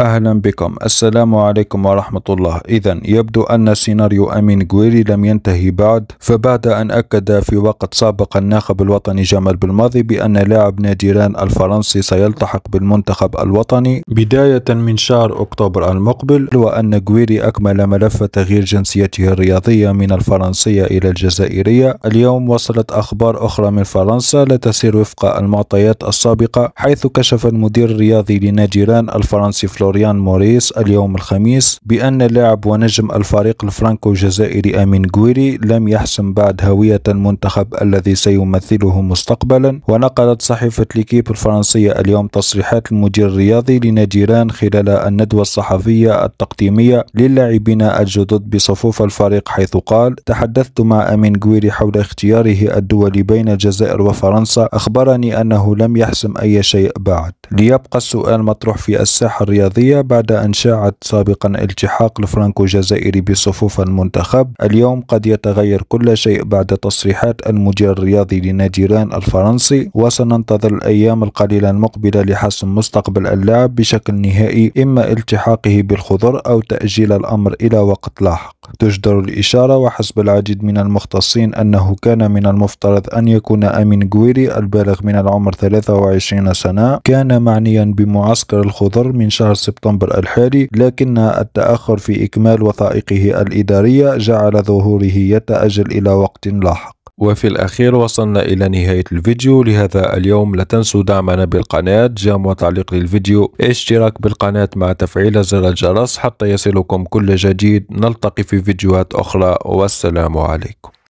أهلا بكم السلام عليكم ورحمة الله إذا يبدو أن سيناريو أمين جويري لم ينتهي بعد فبعد أن أكد في وقت سابق الناخب الوطني جمال بالماضي بأن لاعب ناديران الفرنسي سيلتحق بالمنتخب الوطني بداية من شهر أكتوبر المقبل وأن جويري أكمل ملف تغيير جنسيته الرياضية من الفرنسية إلى الجزائرية اليوم وصلت أخبار أخرى من فرنسا لا تسير وفق المعطيات السابقة حيث كشف المدير الرياضي لناديران الفرنسي فلو جوريان موريس اليوم الخميس بأن لاعب ونجم الفريق الفرنكو الجزائري أمين جويري لم يحسم بعد هوية المنتخب الذي سيمثله مستقبلا ونقلت صحيفة ليكيب الفرنسية اليوم تصريحات المدير الرياضي لنجيران خلال الندوة الصحفية التقديمية للاعبين الجدد بصفوف الفريق حيث قال تحدثت مع أمين جويري حول اختياره الدولي بين الجزائر وفرنسا أخبرني أنه لم يحسم أي شيء بعد ليبقى السؤال مطروح في الساحة الرياضية الرياضية بعد أن شاعت سابقا التحاق الفرانكو الجزائري بصفوف المنتخب اليوم قد يتغير كل شيء بعد تصريحات المدير الرياضي لنادي ران الفرنسي وسننتظر الأيام القليلة المقبلة لحسم مستقبل اللاعب بشكل نهائي إما التحاقه بالخضر أو تأجيل الأمر إلى وقت لاحق تجدر الإشارة وحسب العديد من المختصين أنه كان من المفترض أن يكون أمين جويري البالغ من العمر 23 سنة كان معنيا بمعسكر الخضر من شهر سبتمبر الحالي لكن التأخر في إكمال وثائقه الإدارية جعل ظهوره يتأجل إلى وقت لاحق وفي الأخير وصلنا إلى نهاية الفيديو لهذا اليوم لا تنسوا دعمنا بالقناة جام وتعليق للفيديو اشتراك بالقناة مع تفعيل زر الجرس حتى يصلكم كل جديد نلتقي في فيديوهات أخرى والسلام عليكم